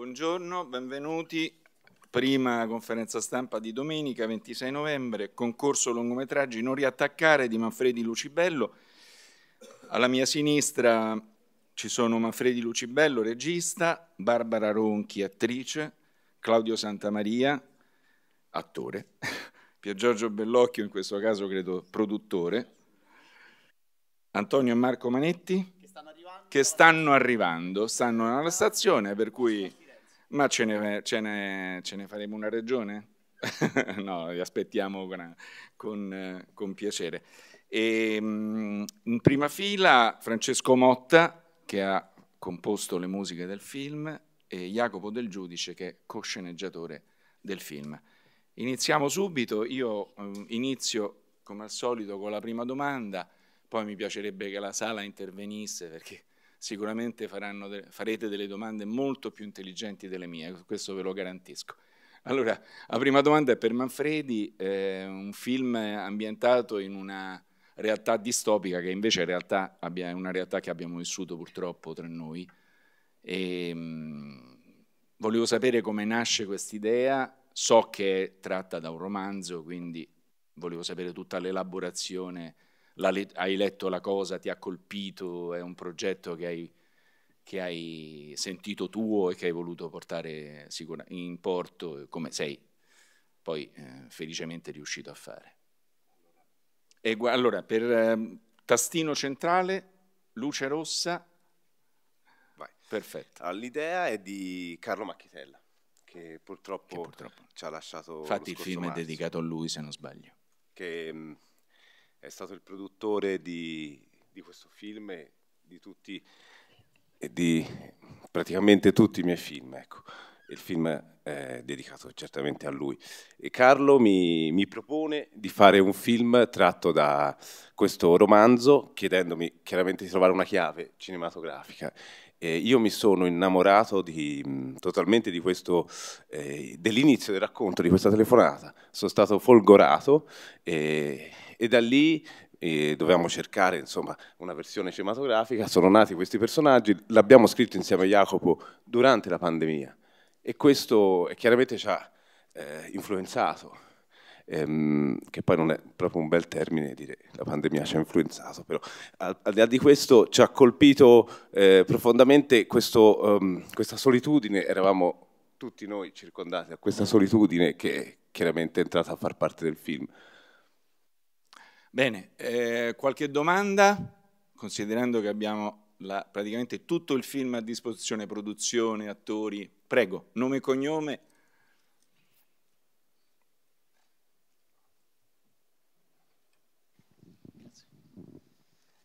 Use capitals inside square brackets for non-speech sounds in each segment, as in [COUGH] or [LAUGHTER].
Buongiorno, benvenuti. Prima conferenza stampa di domenica 26 novembre, concorso lungometraggi Non riattaccare di Manfredi Lucibello. Alla mia sinistra ci sono Manfredi Lucibello, regista, Barbara Ronchi, attrice, Claudio Santamaria, attore, [LAUGHS] Pier Giorgio Bellocchio, in questo caso credo produttore, Antonio e Marco Manetti che stanno arrivando, stanno alla stazione, per cui ma ce ne, ce ne, ce ne faremo una ragione? [LAUGHS] no, li aspettiamo con, con, piacere. E, ehm, in prima fila Francesco Motta, che ha composto le musiche del film, e Jacopo Del Giudice, che è cosceneggiatore del film. Iniziamo subito, io ehm, inizio come al solito con la prima domanda, poi mi piacerebbe che la sala intervenisse perché sicuramente de farete delle domande molto più intelligenti delle mie, questo ve lo garantisco. Allora, la prima domanda è per Manfredi, eh, un film ambientato in una realtà distopica che invece realtà abbia, è una realtà che abbiamo vissuto purtroppo tra noi. E, ehm, mh, volevo sapere come nasce quest'idea, so che è tratta da un romanzo, quindi volevo sapere tutta l'elaborazione le- hai letto la cosa, ti ha colpito, è un progetto che hai, che hai sentito tuo e che hai voluto portare sicura- in porto, come sei poi eh, felicemente riuscito a fare. E allora, per eh, tastino centrale, luce rossa, Vai. perfetto. Ah, L'idea è di Carlo Macchitella, che purtroppo, Che purtroppo- ci ha lasciato lo Infatti il scorso film è dedicato a lui, se non sbaglio. che mh, mm, è stato il produttore di, di questo film e di tutti e di praticamente tutti i miei film. Ecco. Il film è dedicato certamente a lui. E Carlo mi, mi propone di fare un film tratto da questo romanzo, chiedendomi chiaramente di trovare una chiave cinematografica. e io mi sono innamorato di, totalmente di questo, eh, dell'inizio del racconto di questa telefonata. Sono stato folgorato e, e da lì e eh, dovevamo cercare insomma, una versione cinematografica, sono nati questi personaggi, l'abbiamo scritto insieme a Jacopo durante la pandemia e questo eh, chiaramente ci ha eh, influenzato, ehm, che poi non è proprio un bel termine dire la pandemia ci ha influenzato, però al, di là di questo ci ha colpito eh, profondamente questo, um, questa solitudine, eravamo tutti noi circondati da questa solitudine che chiaramente è entrata a far parte del film. Bene, eh, qualche domanda, considerando che abbiamo la, praticamente tutto il film a disposizione, produzione, attori. Prego, nome e cognome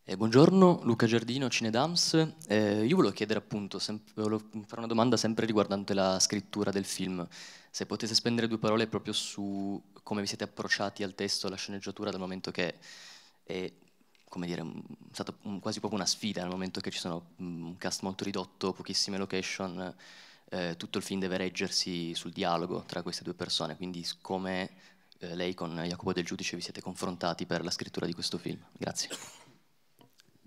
Eh, buongiorno, Luca Giardino, Cinedams. Eh, io volevo chiedere appunto, volevo fare una domanda sempre riguardante la scrittura del film. Se potete spendere due parole proprio su come vi siete approcciati al testo, alla sceneggiatura, dal momento che è, come dire, è stata quasi proprio una sfida, dal momento che ci sono mm, un cast molto ridotto, pochissime location, eh, tutto il film deve reggersi sul dialogo tra queste due persone, quindi come eh, lei con Jacopo Del Giudice vi siete confrontati per la scrittura di questo film. Grazie.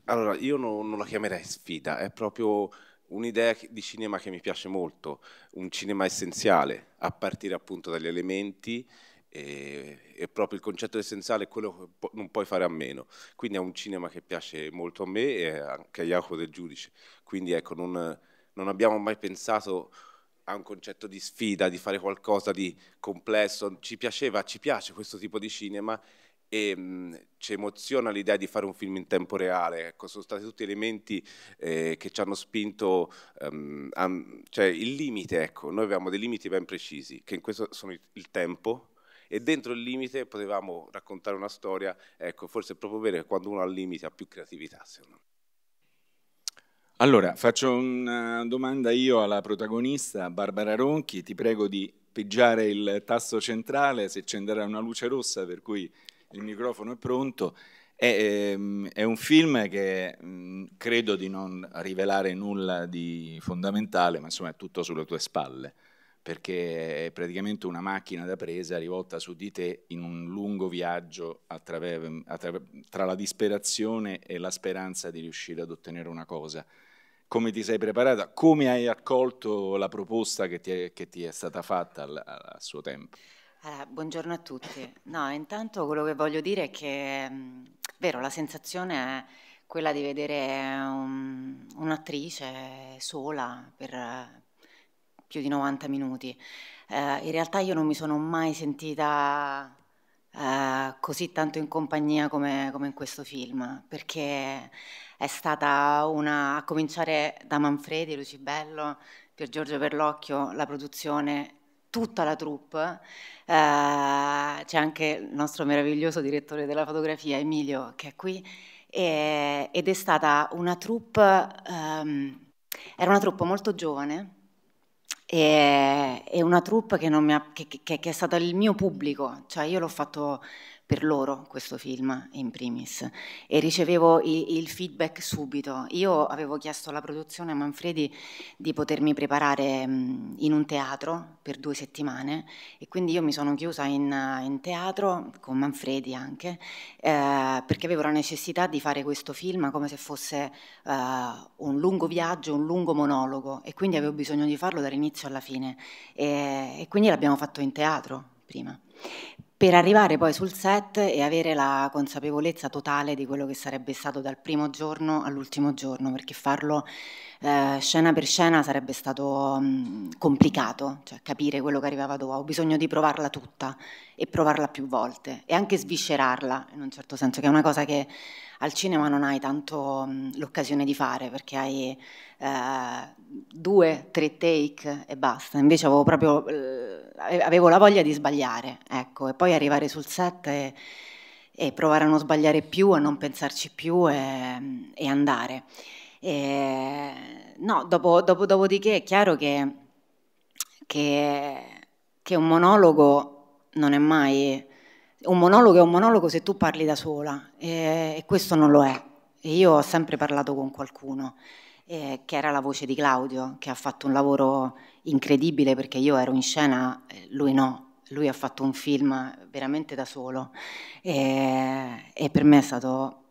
Allora, io no, non la chiamerei sfida, è proprio un'idea di cinema che mi piace molto, un cinema essenziale, a partire appunto dagli elementi e, e, proprio il concetto essenziale è quello che non puoi fare a meno. Quindi è un cinema che piace molto a me e anche a Jacopo del Giudice. Quindi ecco, non, non abbiamo mai pensato a un concetto di sfida, di fare qualcosa di complesso. Ci piaceva, ci piace questo tipo di cinema e ci emoziona l'idea di fare un film in tempo reale. Ecco, sono stati tutti elementi eh, che ci hanno spinto, um, a, cioè il limite, ecco, noi avevamo dei limiti ben precisi, che in questo sono il, tempo, e dentro il limite potevamo raccontare una storia, ecco, forse è proprio vero che quando uno ha il limite ha più creatività, secondo me. Allora, faccio una domanda io alla protagonista, Barbara Ronchi, ti prego di peggiare il tasto centrale se accenderà una luce rossa, per cui il microfono è pronto. È, ehm, è un film che mm, credo di non rivelare nulla di fondamentale, ma insomma è tutto sulle tue spalle, perché è praticamente una macchina da presa rivolta su di te in un lungo viaggio attraver- attraver- tra la disperazione e la speranza di riuscire ad ottenere una cosa come ti sei preparata, come hai accolto la proposta che ti è, che ti è stata fatta al, al suo tempo? Allora, buongiorno a tutti. No, intanto quello che voglio dire è che, è vero, la sensazione è quella di vedere un, un'attrice sola per più di 90 minuti. Eh, in realtà io non mi sono mai sentita eh, così tanto in compagnia come, come in questo film, perché è stata una, a cominciare da Manfredi, Lucibello, Pier Giorgio Perlocchio, la produzione tutta la troupe, eh, c'è anche il nostro meraviglioso direttore della fotografia Emilio che è qui e, ed è stata una troupe, ehm, era una troupe molto giovane e, e una troupe che, ha, che, che, che, è stata il mio pubblico, cioè io l'ho fatto per loro questo film in primis e ricevevo i, il feedback subito. Io avevo chiesto alla produzione a Manfredi di potermi preparare mh, mm, in un teatro per due settimane e quindi io mi sono chiusa in, in teatro con Manfredi anche eh, perché avevo la necessità di fare questo film come se fosse eh, un lungo viaggio, un lungo monologo e quindi avevo bisogno di farlo dall'inizio alla fine e, e quindi l'abbiamo fatto in teatro prima per arrivare poi sul set e avere la consapevolezza totale di quello che sarebbe stato dal primo giorno all'ultimo giorno, perché farlo eh, scena per scena sarebbe stato mh, mm, complicato, cioè capire quello che arrivava dopo, ho bisogno di provarla tutta e provarla più volte e anche sviscerarla in un certo senso, che è una cosa che al cinema non hai tanto mm, l'occasione di fare perché hai eh, due, tre take e basta. Invece avevo proprio eh, avevo la voglia di sbagliare, ecco, e poi arrivare sul set e, e provare a non sbagliare più, a non pensarci più e, e andare. E, no, dopo, dopo, dopodiché è chiaro che, che, che un monologo non è mai... Un monologo è un monologo se tu parli da sola e, e questo non lo è. E io ho sempre parlato con qualcuno eh, che era la voce di Claudio, che ha fatto un lavoro incredibile perché io ero in scena, eh, lui no. Lui ha fatto un film veramente da solo e, e per me è stato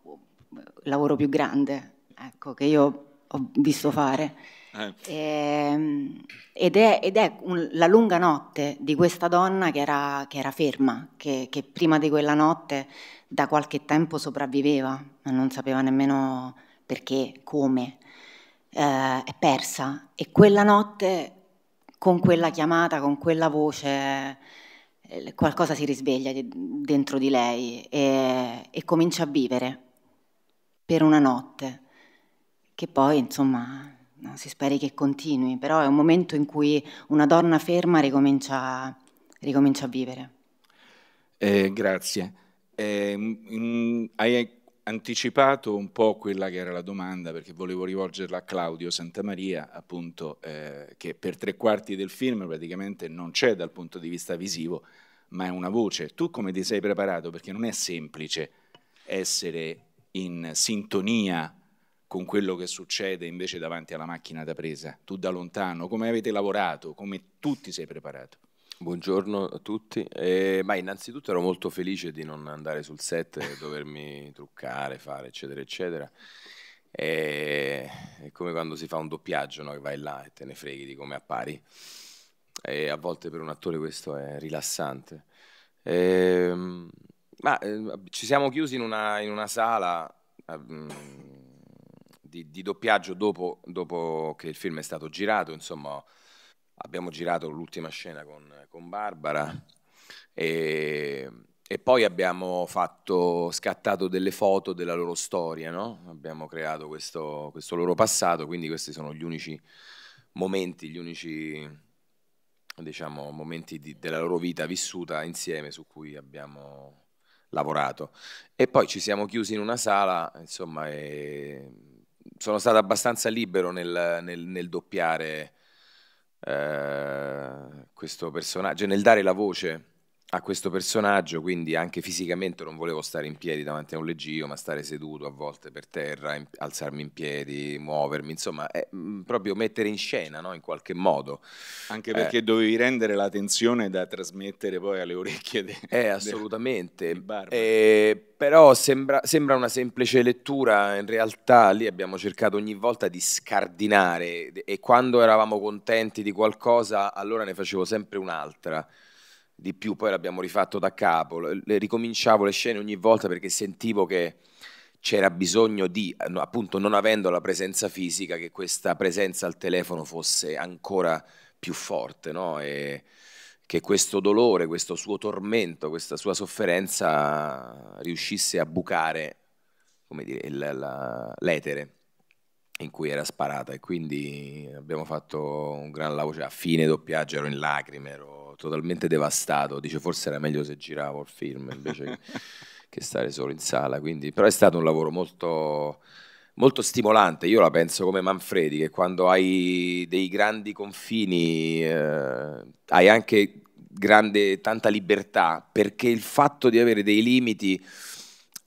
il lavoro più grande ecco, che io ho visto fare. Eh. Ehm, ed è, ed è un, la lunga notte di questa donna che era, che era ferma, che, che, prima di quella notte da qualche tempo sopravviveva, ma non sapeva nemmeno perché, come, eh, è persa. E quella notte, con quella chiamata, con quella voce, eh, qualcosa si risveglia dentro di lei e, e comincia a vivere per una notte, che poi insomma si speri che continui, però è un momento in cui una donna ferma ricomincia, ricomincia a vivere. Eh, grazie. Eh, mh, hai anticipato un po' quella che era la domanda, perché volevo rivolgerla a Claudio Santamaria, appunto, eh, che per tre quarti del film praticamente non c'è dal punto di vista visivo, ma è una voce. Tu come ti sei preparato? Perché non è semplice essere in sintonia con quello che succede invece davanti alla macchina da presa, tu da lontano, come avete lavorato, come tu ti sei preparato? Buongiorno a tutti, eh, ma innanzitutto ero molto felice di non andare sul set, e dovermi truccare, fare eccetera eccetera, eh, è come quando si fa un doppiaggio, no? che vai là e te ne freghi di come appari, eh, a volte per un attore questo è rilassante. Ehm, ma eh, ci siamo chiusi in una, in una sala ehm, di, di doppiaggio dopo, dopo, che il film è stato girato, insomma abbiamo girato l'ultima scena con, con Barbara e, e, poi abbiamo fatto, scattato delle foto della loro storia, no? abbiamo creato questo, questo loro passato, quindi questi sono gli unici momenti, gli unici diciamo, momenti di, della loro vita vissuta insieme su cui abbiamo lavorato. E poi ci siamo chiusi in una sala, insomma, e sono stato abbastanza libero nel, nel, nel doppiare eh, questo personaggio, nel dare la voce a questo personaggio, quindi anche fisicamente non volevo stare in piedi davanti a un leggio, ma stare seduto a volte per terra, in, alzarmi in piedi, muovermi, insomma, è, mh, mm, proprio mettere in scena no? in qualche modo. Anche eh. perché eh, dovevi rendere la tensione da trasmettere poi alle orecchie de, eh, assolutamente. De, eh, però sembra, sembra una semplice lettura, in realtà lì abbiamo cercato ogni volta di scardinare e quando eravamo contenti di qualcosa allora ne facevo sempre un'altra di più, poi l'abbiamo rifatto da capo, le ricominciavo le scene ogni volta perché sentivo che c'era bisogno di, appunto non avendo la presenza fisica, che questa presenza al telefono fosse ancora più forte, no? E che questo dolore, questo suo tormento, questa sua sofferenza riuscisse a bucare come dire, l'etere in cui era sparata e quindi abbiamo fatto un gran lavoro, cioè a fine doppiaggio ero in lacrime, ero totalmente devastato, dice forse era meglio se giravo il film invece [LAUGHS] che stare solo in sala, quindi, però è stato un lavoro molto, molto stimolante, io la penso come Manfredi, che quando hai dei grandi confini eh, hai anche grande, tanta libertà, perché il fatto di avere dei limiti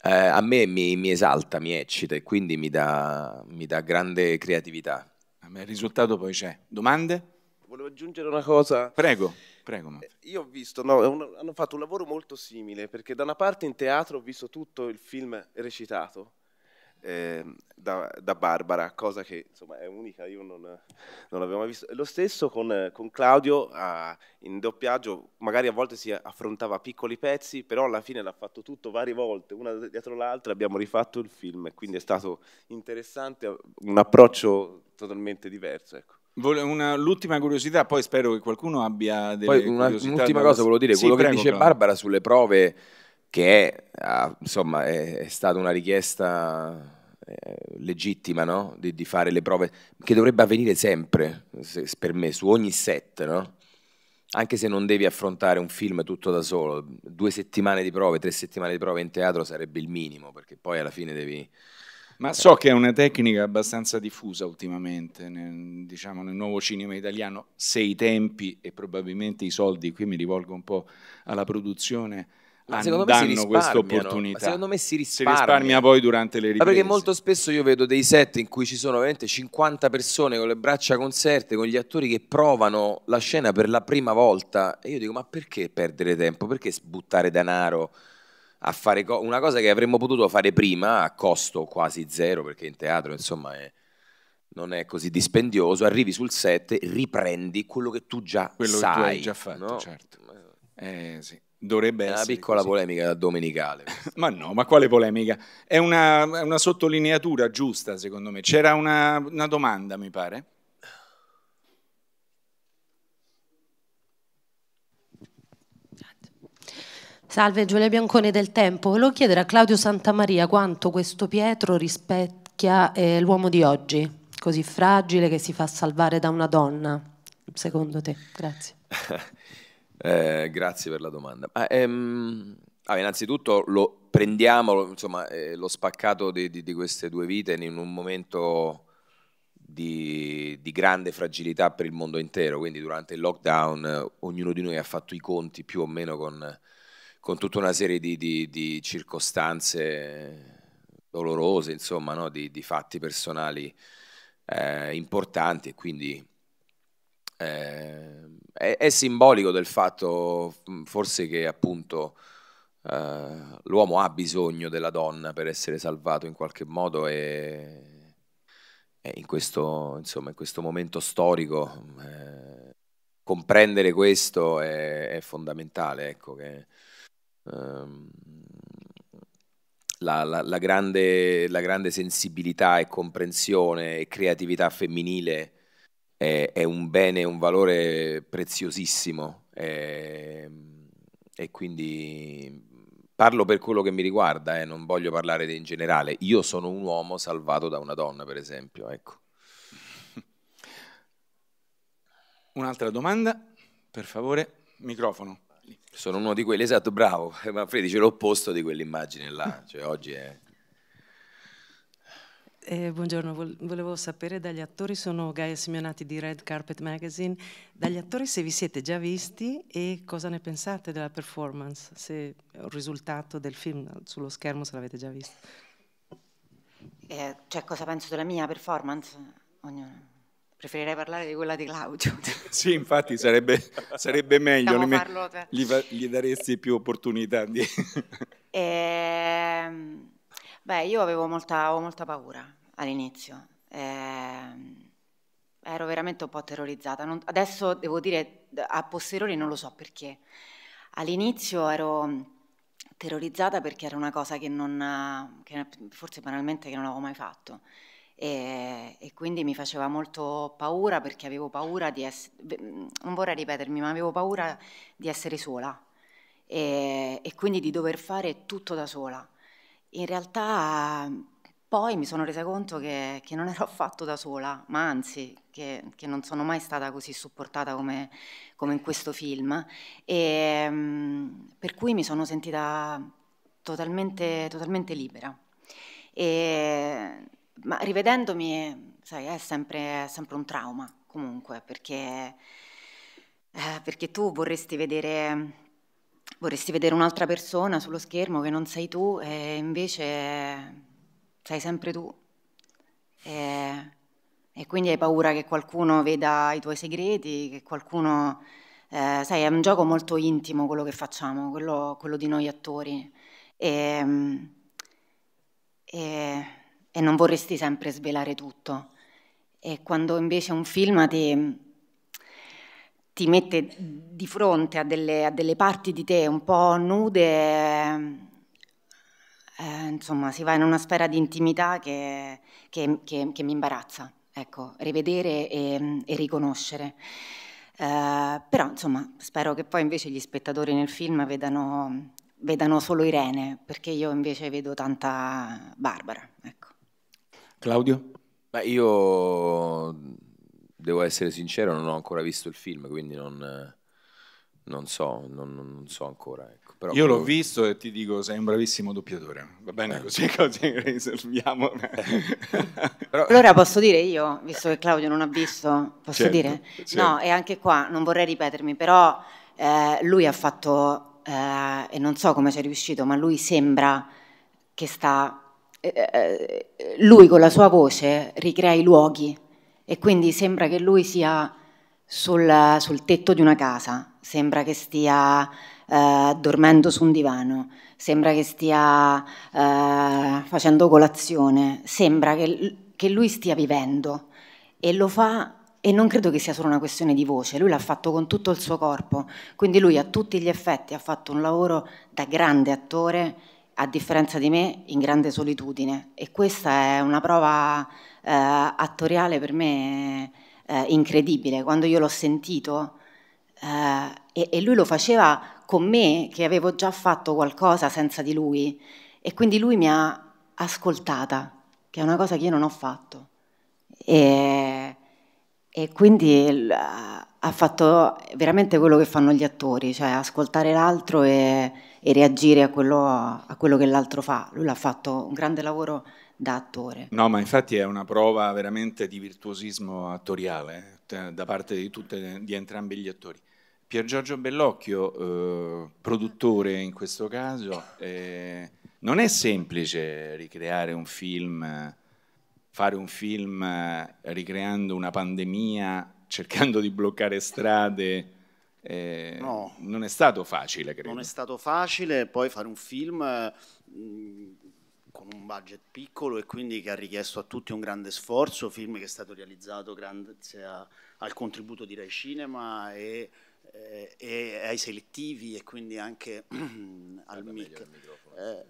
eh, a me mi, mi, esalta, mi eccita e quindi mi dà, mi dà grande creatività. Il risultato poi c'è. Domande? Volevo aggiungere una cosa. Prego. Prego, eh, Io ho visto, no, un, hanno fatto un lavoro molto simile, perché da una parte in teatro ho visto tutto il film recitato, eh, da, da, Barbara, cosa che insomma è unica, io non, non l'avevo mai visto. Lo stesso con, con Claudio a, in doppiaggio, magari a volte si affrontava piccoli pezzi, però alla fine l'ha fatto tutto varie volte, una dietro l'altra, abbiamo rifatto il film, quindi è stato interessante, un approccio totalmente diverso. Ecco. Una, l'ultima curiosità, poi spero che qualcuno abbia delle poi una, Un'ultima cosa volevo dire, sì, quello prego, che dice Barbara sulle prove che ha, ah, insomma, è, è, stata una richiesta eh, legittima no? di, di, fare le prove, che dovrebbe avvenire sempre, se, per me, su ogni set, no? anche se non devi affrontare un film tutto da solo, due settimane di prove, tre settimane di prove in teatro sarebbe il minimo, perché poi alla fine devi... Ma so che è una tecnica abbastanza diffusa ultimamente, nel, diciamo, nel nuovo cinema italiano, se i tempi e probabilmente i soldi, qui mi rivolgo un po' alla produzione, secondo me danno questa opportunità. Secondo me si risparmia. si risparmia. poi durante le riprese. Ma perché molto spesso io vedo dei set in cui ci sono veramente 50 persone con le braccia concerte, con gli attori che provano la scena per la prima volta e io dico "Ma perché perdere tempo? Perché buttare denaro?" a fare co una cosa che avremmo potuto fare prima a costo quasi zero perché in teatro insomma è, non è così dispendioso arrivi sul set riprendi quello che tu già quello sai quello che tu hai già fatto no? certo eh, sì Dovrebbe una essere. Una piccola così. polemica da domenicale. [LAUGHS] ma no, ma quale polemica? È una, una sottolineatura giusta, secondo me. C'era una, una domanda, mi pare. Salve Giulia Bianconi del Tempo, volevo chiedere a Claudio Santamaria quanto questo Pietro rispecchia eh, l'uomo di oggi, così fragile che si fa salvare da una donna, secondo te? Grazie. [LAUGHS] Eh, grazie per la domanda. Ah, ehm, ah, innanzitutto lo, prendiamo insomma, eh, lo spaccato di, di, di, queste due vite in un momento di, di, grande fragilità per il mondo intero, quindi durante il lockdown eh, ognuno di noi ha fatto i conti più o meno con, con tutta una serie di, circostanze dolorose, insomma, no? di, fatti personali eh, importanti e quindi eh, è, è, simbolico del fatto mm, forse che appunto eh, l'uomo ha bisogno della donna per essere salvato in qualche modo e, e in, questo, insomma, in questo momento storico eh, comprendere questo è, è fondamentale, ecco, che, ehm, la, la, la, grande, la, grande, sensibilità e comprensione e creatività femminile è, è un bene, un valore preziosissimo è, ehm, e quindi parlo per quello che mi riguarda, eh, non voglio parlare in generale. Io sono un uomo salvato da una donna, per esempio. Ecco. [LAUGHS] Un'altra domanda, per favore, microfono. Sono uno di quelli, esatto, bravo. [LAUGHS] Manfredi ce l'ho opposto di quell'immagine là, cioè oggi è... Eh, buongiorno, volevo sapere dagli attori, sono Gaia Simeonati di Red Carpet Magazine, dagli attori se vi siete già visti e cosa ne pensate della performance, se il risultato del film sullo schermo se l'avete già visto. Eh, cioè cosa penso della mia performance? Ognuno. Preferirei parlare di quella di Claudio. [LAUGHS] Sì, infatti sarebbe, sarebbe meglio, cioè. gli, farlo, gli, gli, daresti più opportunità. Di... Eh, Beh, io avevo molta, avevo molta paura all'inizio. Eh, ero veramente un po' terrorizzata. Non, adesso devo dire, a posteriori non lo so perché. All'inizio ero terrorizzata perché era una cosa che, non, che forse banalmente che non avevo mai fatto. E, e, quindi mi faceva molto paura perché avevo paura di essere, non vorrei ripetermi, ma avevo paura di essere sola e, e quindi di dover fare tutto da sola in realtà poi mi sono resa conto che, che non ero [LAUGHS] affatto da sola, ma anzi che, che non sono mai stata così supportata come, come in questo film, e, mm, per cui mi sono sentita totalmente, totalmente libera. E, ma rivedendomi, sai, è sempre, è sempre un trauma comunque, perché, eh, perché tu vorresti vedere vorresti vedere un'altra persona sullo schermo che non sei tu e invece sei sempre tu. E, e quindi hai paura che qualcuno veda i tuoi segreti, che qualcuno... Eh, sai, è un gioco molto intimo quello che facciamo, quello, quello di noi attori. E, e, e non vorresti sempre svelare tutto. E quando invece un film ti ti mette di fronte a delle, a delle parti di te un po' nude. Eh, eh, insomma, si va in una sfera di intimità che, che, che, che mi imbarazza, ecco, rivedere e, e riconoscere. Eh, però, insomma, spero che poi invece gli spettatori nel film vedano, vedano solo Irene, perché io invece vedo tanta Barbara, ecco. Claudio? Beh, io devo essere sincero, non ho ancora visto il film, quindi non, non so, non, non, so ancora. Ecco. Però Io l'ho come... visto e ti dico, sei un bravissimo doppiatore. Va bene eh. così, [LAUGHS] così risolviamo. Eh. [LAUGHS] Però... Allora posso dire io, visto che Claudio non ha visto, posso certo, dire? Certo. No, e anche qua non vorrei ripetermi, però eh, lui ha fatto, eh, e non so come c'è riuscito, ma lui sembra che sta... Eh, eh, lui con la sua voce ricrea i luoghi e quindi sembra che lui sia sul, sul tetto di una casa, sembra che stia eh, dormendo su un divano, sembra che stia eh, facendo colazione, sembra che, che lui stia vivendo e lo fa e non credo che sia solo una questione di voce, lui l'ha fatto con tutto il suo corpo, quindi lui a tutti gli effetti ha fatto un lavoro da grande attore, a differenza di me, in grande solitudine e questa è una prova eh, attoriale per me eh, incredibile. Quando io l'ho sentito eh, e, e lui lo faceva con me, che avevo già fatto qualcosa senza di lui, e quindi lui mi ha ascoltata, che è una cosa che io non ho fatto. E, e quindi ha fatto veramente quello che fanno gli attori, cioè ascoltare l'altro e, e reagire a quello, a quello che l'altro fa. Lui l'ha fatto un grande lavoro da attore. No, ma infatti è una prova veramente di virtuosismo attoriale eh, da parte di, tutte, di, entrambi gli attori. Pier Giorgio Bellocchio, eh, produttore in questo caso, eh, non è semplice ricreare un film, fare un film eh, ricreando una pandemia, cercando di bloccare strade. Eh, no, non è stato facile, credo. Non è stato facile, poi fare un film mh, mm, con un budget piccolo e quindi che ha richiesto a tutti un grande sforzo, film che è stato realizzato grazie a, al contributo di Rai Cinema e, e, eh, e, ai selettivi e quindi anche [CLEARS THROAT] al MIC. Eh,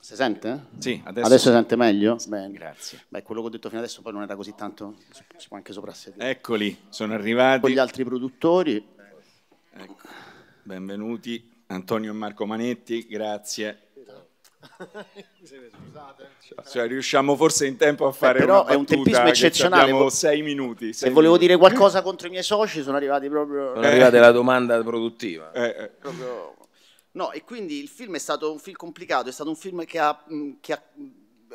si sente? Sì, adesso, adesso si sente meglio? Bene. Grazie. Beh, quello che ho detto fino adesso poi non era così tanto, si può anche soprassedere. Eccoli, sono arrivati. Con gli altri produttori. Ecco. Benvenuti Antonio e Marco Manetti, grazie. Scusate. Cioè, riusciamo forse in tempo a fare eh, però è un tempismo eccezionale. Abbiamo sei minuti. Se volevo dire qualcosa contro i miei soci, sono arrivati proprio. Sono eh. arrivate la domanda produttiva. Eh, eh. Proprio... No, e quindi il film è stato un film complicato. È stato un film che, ha, che, ha,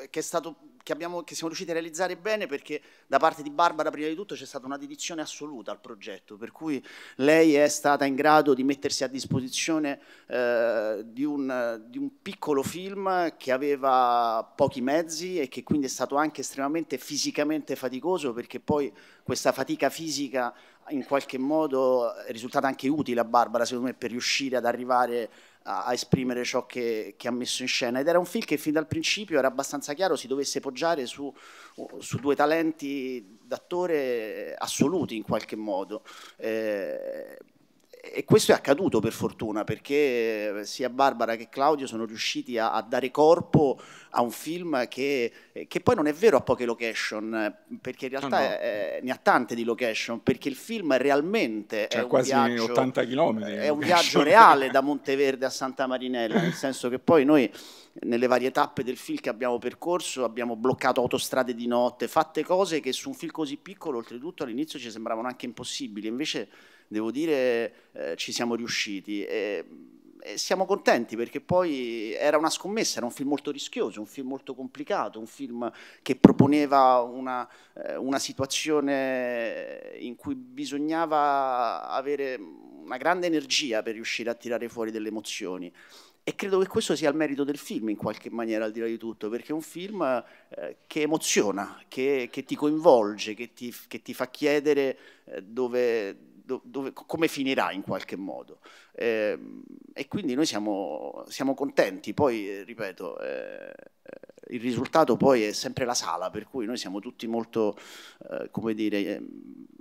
che è stato che, abbiamo, che, siamo riusciti a realizzare bene perché da parte di Barbara prima di tutto c'è stata una dedizione assoluta al progetto, per cui lei è stata in grado di mettersi a disposizione eh, di, un, di, un, piccolo film che aveva pochi mezzi e che quindi è stato anche estremamente fisicamente faticoso perché poi questa fatica fisica in qualche modo è risultata anche utile a Barbara secondo me per riuscire ad arrivare a, esprimere ciò che, che, ha messo in scena ed era un film che fin dal principio era abbastanza chiaro si dovesse poggiare su, su due talenti d'attore assoluti in qualche modo. Eh, e questo è accaduto per fortuna perché sia Barbara che Claudio sono riusciti a, a dare corpo a un film che, che, poi non è vero a poche location perché in realtà no, no. È, ne ha tante di location perché il film realmente cioè, è, un viaggio, è un viaggio reale da Monteverde a Santa Marinella nel senso che poi noi nelle varie tappe del film che abbiamo percorso abbiamo bloccato autostrade di notte fatte cose che su un film così piccolo oltretutto all'inizio ci sembravano anche impossibili invece devo dire eh, ci siamo riusciti e, e, siamo contenti perché poi era una scommessa, era un film molto rischioso, un film molto complicato, un film che proponeva una, eh, una situazione in cui bisognava avere una grande energia per riuscire a tirare fuori delle emozioni. E credo che questo sia il merito del film in qualche maniera, al di là di tutto, perché è un film eh, che emoziona, che, che, ti coinvolge, che ti, che ti fa chiedere eh, dove, dove, come finirà in qualche modo. Eh, e quindi noi siamo, siamo contenti, poi eh, ripeto, eh, il risultato poi è sempre la sala, per cui noi siamo tutti molto, eh, come dire, ehm,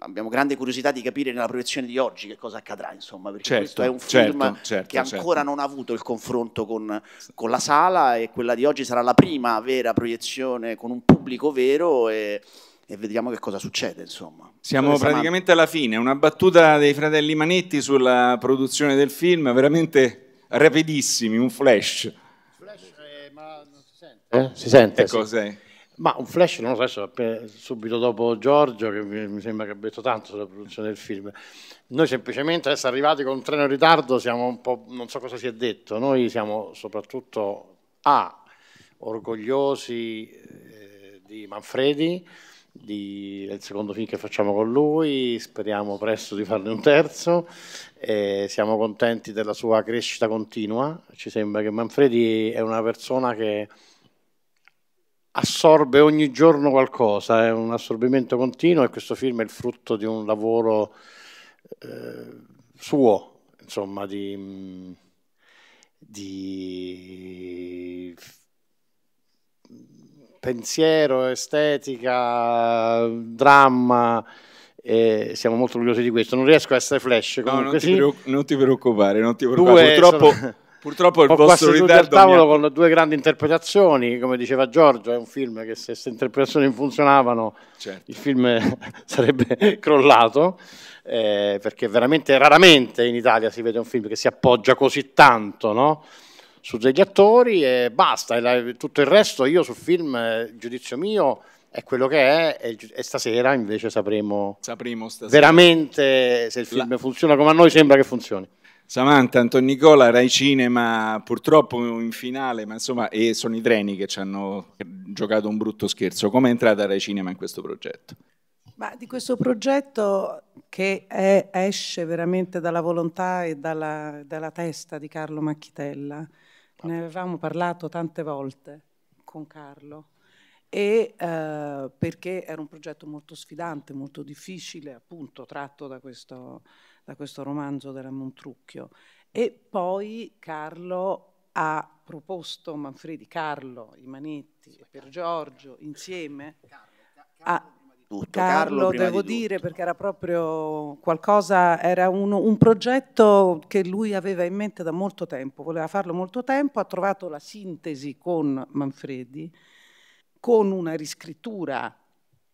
abbiamo grande curiosità di capire nella proiezione di oggi che cosa accadrà, insomma, perché certo, questo è un certo, film certo, certo, che ancora non ha avuto il confronto con, con, la sala e quella di oggi sarà la prima vera proiezione con un pubblico vero. E, e vediamo che cosa succede. Insomma. Siamo Dove praticamente siamo... alla fine, una battuta dei fratelli Manetti sulla produzione del film, veramente rapidissimi, un flash. flash eh, ma non si sente. Eh? Si sente. Ecco, sì. Ma un flash, non lo so, eh, subito dopo Giorgio, che mi sembra che abbia detto tanto sulla produzione del film, noi semplicemente adesso arrivati con un treno in ritardo siamo un po', non so cosa si è detto, noi siamo soprattutto A, orgogliosi eh, di Manfredi, di, è il secondo film che facciamo con lui, speriamo presto di farne un terzo, e siamo contenti della sua crescita continua, ci sembra che Manfredi è una persona che assorbe ogni giorno qualcosa, è un assorbimento continuo e questo film è il frutto di un lavoro eh, suo, insomma, di, di pensiero, estetica, dramma. E siamo molto orgogliosi di questo. Non riesco a essere flash. Comunque, no, non, sì. ti non, ti preoccupare, non ti preoccupare. Purtroppo, sono... purtroppo il Ho vostro ritardo. al tavolo mia... con due grandi interpretazioni. Come diceva Giorgio, è un film che se queste interpretazioni funzionavano, certo. il film [LAUGHS] sarebbe crollato. Eh, perché veramente raramente in Italia si vede un film che si appoggia così tanto no? su degli attori e basta. E la, tutto il resto io sul film, il eh, giudizio mio è quello che è e, e stasera invece sapremo, sapremo stasera. veramente se il film la... funziona come a noi sembra che funzioni. Samantha, Anton Nicola, Rai Cinema purtroppo in finale, ma insomma, e sono i treni che ci hanno giocato un brutto scherzo. Come è entrata Rai Cinema in questo progetto? Ma di questo progetto che è, esce veramente dalla volontà e dalla, dalla testa di Carlo Macchitella, ne avevamo parlato tante volte con Carlo e eh, perché era un progetto molto sfidante, molto difficile, appunto tratto da questo, da questo romanzo della Montrucchio. E poi Carlo ha proposto Manfredi, Carlo, Imanetti e Per Giorgio insieme. Carlo, Carlo, a, tutto. Carlo, Carlo devo di dire, perché era proprio qualcosa, era un, un progetto che lui aveva in mente da molto tempo, voleva farlo molto tempo, ha trovato la sintesi con Manfredi, con una riscrittura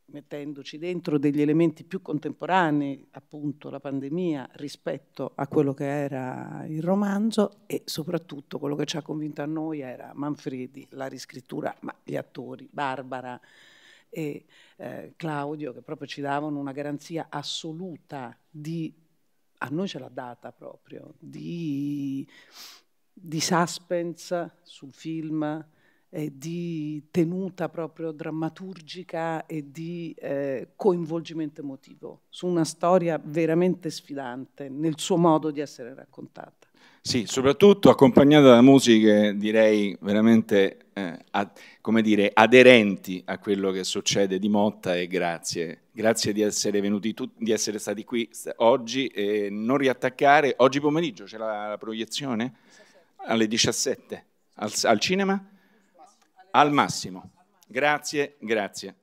mettendoci dentro degli elementi più contemporanei, appunto la pandemia, rispetto a quello che era il romanzo e soprattutto quello che ci ha convinto a noi era Manfredi, la riscrittura, ma gli attori, Barbara, e eh, Claudio che proprio ci davano una garanzia assoluta di, a noi ce l'ha data proprio, di, di suspense sul film, di tenuta proprio drammaturgica e di eh, coinvolgimento emotivo, su una storia veramente sfidante nel suo modo di essere raccontata. Sì, soprattutto accompagnata da musiche direi veramente eh, a, come dire, aderenti a quello che succede di Motta e grazie. Grazie di essere venuti tutti, di essere stati qui oggi e non riattaccare. Oggi pomeriggio c'è la, la, proiezione? Alle 17. Al, al cinema? Al massimo. Grazie, grazie.